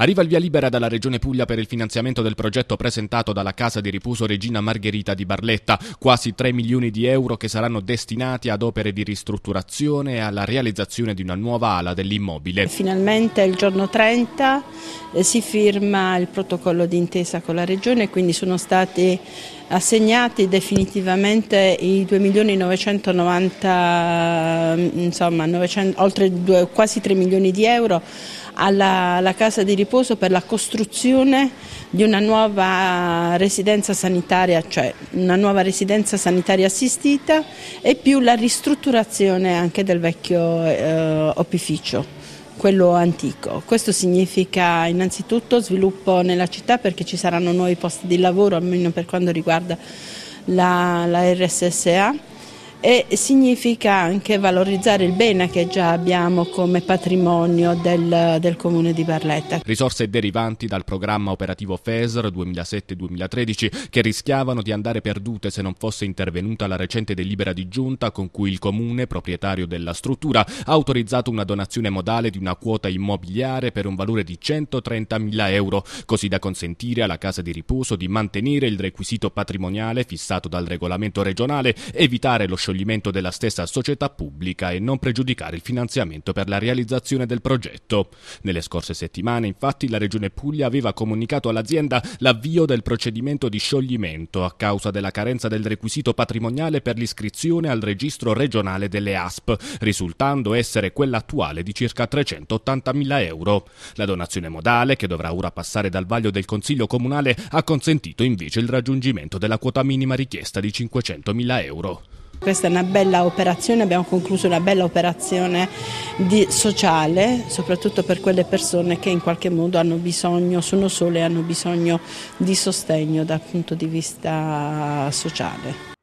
Arriva il via libera dalla Regione Puglia per il finanziamento del progetto presentato dalla Casa di Riposo Regina Margherita di Barletta, quasi 3 milioni di euro che saranno destinati ad opere di ristrutturazione e alla realizzazione di una nuova ala dell'immobile. Finalmente il giorno 30 eh, si firma il protocollo d'intesa con la Regione, quindi sono stati assegnati definitivamente i 2 milioni 990, mm, insomma 900, oltre 2, quasi 3 milioni di euro alla, alla casa di riposo per la costruzione di una nuova residenza sanitaria, cioè una nuova residenza sanitaria assistita e più la ristrutturazione anche del vecchio eh, opificio quello antico. Questo significa innanzitutto sviluppo nella città perché ci saranno nuovi posti di lavoro, almeno per quanto riguarda la, la RSSA e significa anche valorizzare il bene che già abbiamo come patrimonio del, del comune di Barletta. Risorse derivanti dal programma operativo FESR 2007-2013 che rischiavano di andare perdute se non fosse intervenuta la recente delibera di giunta con cui il comune, proprietario della struttura, ha autorizzato una donazione modale di una quota immobiliare per un valore di 130.000 euro, così da consentire alla casa di riposo di mantenere il requisito patrimoniale fissato dal regolamento regionale, evitare lo scioglimento scioglimento della stessa società pubblica e non pregiudicare il finanziamento per la realizzazione del progetto. Nelle scorse settimane, infatti, la Regione Puglia aveva comunicato all'azienda l'avvio del procedimento di scioglimento a causa della carenza del requisito patrimoniale per l'iscrizione al registro regionale delle ASP, risultando essere quella attuale di circa 380.000 euro. La donazione modale, che dovrà ora passare dal vaglio del Consiglio Comunale, ha consentito invece il raggiungimento della quota minima richiesta di 500.000 euro. Questa è una bella operazione, abbiamo concluso una bella operazione di, sociale, soprattutto per quelle persone che in qualche modo hanno bisogno, sono sole e hanno bisogno di sostegno dal punto di vista sociale.